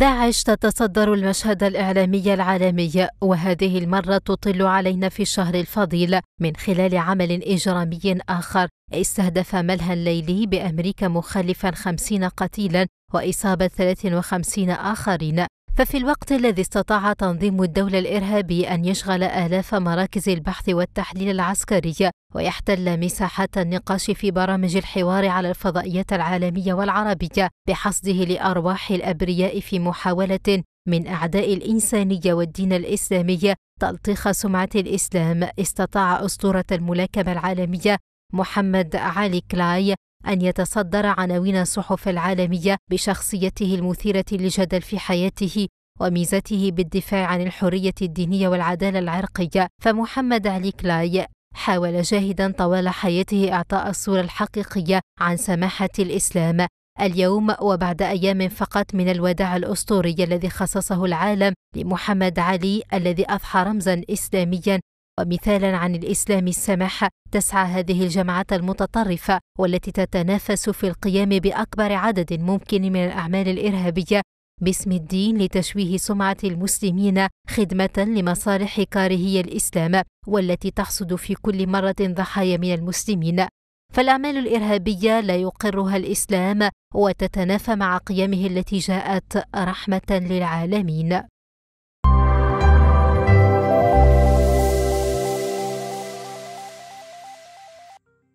داعش تتصدر المشهد الإعلامي العالمي وهذه المرة تطل علينا في الشهر الفضيل من خلال عمل إجرامي آخر استهدف ملهى ليلي بأمريكا مخلفا خمسين قتيلا وإصابة 53 آخرين ففي الوقت الذي استطاع تنظيم الدولة الإرهابي أن يشغل آلاف مراكز البحث والتحليل العسكري ويحتل مساحات النقاش في برامج الحوار على الفضائيات العالمية والعربية بحصده لأرواح الأبرياء في محاولة من أعداء الإنسانية والدين الإسلامي تلطيخ سمعة الإسلام استطاع أسطورة الملاكمة العالمية محمد علي كلاي أن يتصدر عناوين الصحف العالمية بشخصيته المثيرة للجدل في حياته وميزته بالدفاع عن الحرية الدينية والعدالة العرقية فمحمد علي كلاي حاول جاهدا طوال حياته إعطاء الصورة الحقيقية عن سماحة الإسلام اليوم وبعد أيام فقط من الوداع الأسطوري الذي خصصه العالم لمحمد علي الذي أضحى رمزا إسلاميا ومثالا عن الإسلام السمح تسعى هذه الجماعة المتطرفة والتي تتنافس في القيام بأكبر عدد ممكن من الأعمال الإرهابية باسم الدين لتشويه سمعة المسلمين خدمة لمصالح كارهي الإسلام والتي تحصد في كل مرة ضحايا من المسلمين فالأعمال الإرهابية لا يقرها الإسلام وتتنافى مع قيمه التي جاءت رحمة للعالمين